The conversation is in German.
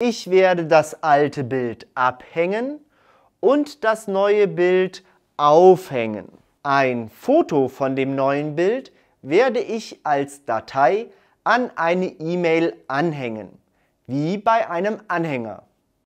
Ich werde das alte Bild abhängen und das neue Bild aufhängen. Ein Foto von dem neuen Bild werde ich als Datei an eine E-Mail anhängen, wie bei einem Anhänger.